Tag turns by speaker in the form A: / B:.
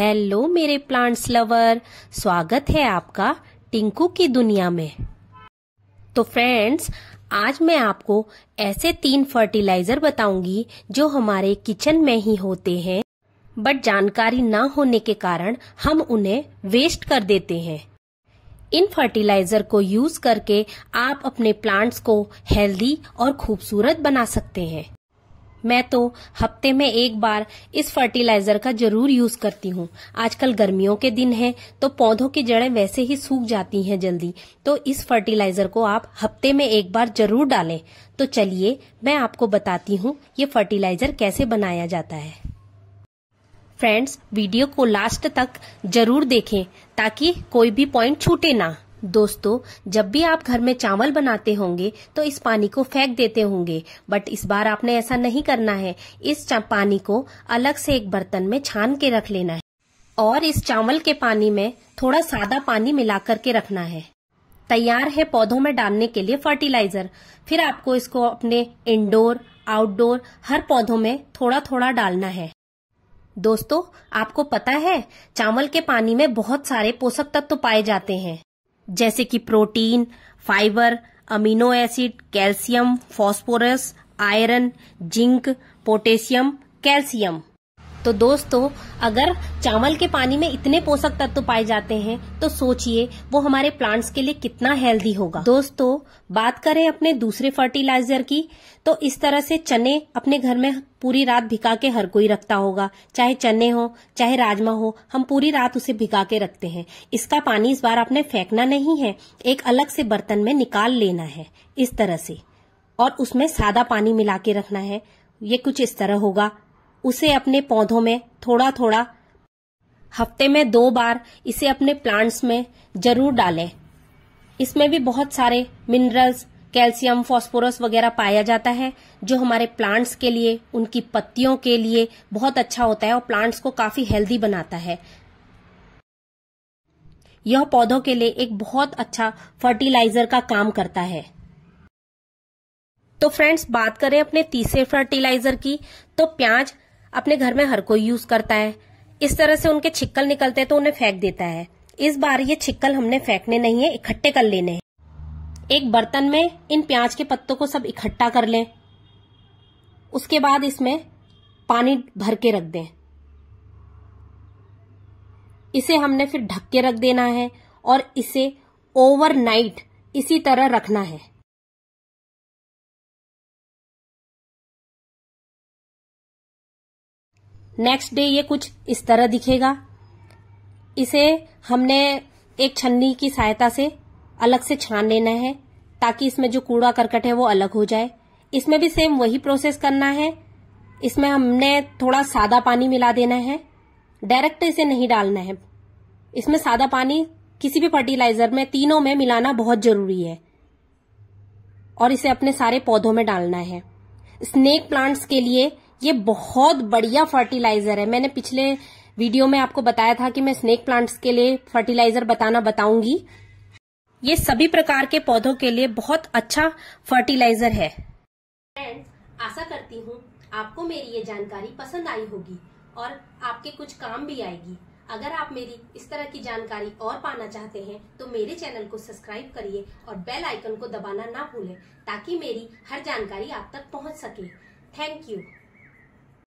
A: hello मेरे plants lover स्वागत है आपका टिंकू की दुनिया में तो फ्रेंड्स आज मैं आपको ऐसे तीन फर्टिलाइजर बताऊंगी जो हमारे किचन में ही होते हैं बट जानकारी ना होने के कारण हम उन्हें वेस्ट कर देते हैं इन फर्टिलाइजर को यूज करके आप अपने प्लांट्स को हेल्दी और खूबसूरत बना सकते हैं मैं तो हफ्ते में एक बार इस फर्टिलाइजर का जरूर यूज करती हूँ आजकल गर्मियों के दिन हैं तो पौधों की जड़ें वैसे ही सूख जाती हैं जल्दी तो इस फर्टिलाइजर को आप हफ्ते में एक बार जरूर डालें तो चलिए मैं आपको बताती हूँ ये फर्टिलाइजर कैसे बनाया जाता है फ्रेंड्स वीडियो को लास्ट तक जरूर देखें ताकि कोई भी पॉइंट छूटे ना दोस्तों जब भी आप घर में चावल बनाते होंगे तो इस पानी को फेंक देते होंगे बट इस बार आपने ऐसा नहीं करना है इस पानी को अलग से एक बर्तन में छान के रख लेना है और इस चावल के पानी में थोड़ा सादा पानी मिला करके रखना है तैयार है पौधों में डालने के लिए फर्टिलाइजर फिर आपको इसको अपने इंडोर आउटडोर हर पौधों में थोड़ा थोड़ा डालना है दोस्तों आपको पता है चावल के पानी में बहुत सारे पोषक तत्व तो पाए जाते हैं जैसे कि protein fibre amino acid calcium phosphorus iron zinc potassium calcium तो दोस्तों अगर चावल के पानी में इतने पोषक तत्व पाए जाते हैं तो सोचिए वो हमारे प्लांट्स के लिए कितना हेल्दी होगा दोस्तों बात करें अपने दूसरे फर्टिलाइजर की तो इस तरह से चने अपने घर में पूरी रात भिगा के हर कोई रखता होगा चाहे चने हो चाहे राजमा हो हम पूरी रात उसे भिगा के रखते हैं इसका पानी इस बार आपने फेंकना नहीं है एक अलग से बर्तन में निकाल लेना है इस तरह से और उसमें सादा पानी मिला के रखना है ये कुछ इस तरह होगा उसे अपने पौधों में थोड़ा थोड़ा हफ्ते में दो बार इसे अपने प्लांट्स में जरूर डालें इसमें भी बहुत सारे मिनरल्स कैल्शियम फॉस्फोरस वगैरह पाया जाता है जो हमारे प्लांट्स के लिए उनकी पत्तियों के लिए बहुत अच्छा होता है और प्लांट्स को काफी हेल्दी बनाता है यह पौधों के लिए एक बहुत अच्छा फर्टिलाइजर का काम करता है तो फ्रेंड्स बात करें अपने तीसरे फर्टिलाइजर की तो प्याज अपने घर में हर कोई यूज करता है इस तरह से उनके छिक्कल निकलते तो उन्हें फेंक देता है इस बार ये छिक्कल हमने फेंकने नहीं है इकट्ठे कर लेने एक बर्तन में इन प्याज के पत्तों को सब इकट्ठा कर लें उसके बाद इसमें पानी भर के रख दें इसे हमने फिर ढक के रख देना है और इसे ओवरनाइट इसी तरह रखना है नेक्स्ट डे ये कुछ इस तरह दिखेगा इसे हमने एक छन्नी की सहायता से अलग से छान लेना है ताकि इसमें जो कूड़ा करकट है वो अलग हो जाए इसमें भी सेम वही प्रोसेस करना है इसमें हमने थोड़ा सादा पानी मिला देना है डायरेक्ट इसे नहीं डालना है इसमें सादा पानी किसी भी फर्टिलाइजर में तीनों में मिलाना बहुत जरूरी है और इसे अपने सारे पौधों में डालना है स्नेक प्लांट्स के लिए ये बहुत बढ़िया फर्टिलाइजर है मैंने पिछले वीडियो में आपको बताया था कि मैं स्नेक प्लांट्स के लिए फर्टिलाइजर बताना बताऊंगी ये सभी प्रकार के पौधों के लिए बहुत अच्छा फर्टिलाइजर है फ्रेंड्स आशा करती हूँ आपको मेरी ये जानकारी पसंद आई होगी और आपके कुछ काम भी आएगी अगर आप मेरी इस तरह की जानकारी और पाना चाहते हैं तो मेरे चैनल को सब्सक्राइब करिए और बेल आइकन को दबाना ना भूलें ताकि मेरी हर जानकारी आप तक पहुंच सके थैंक यू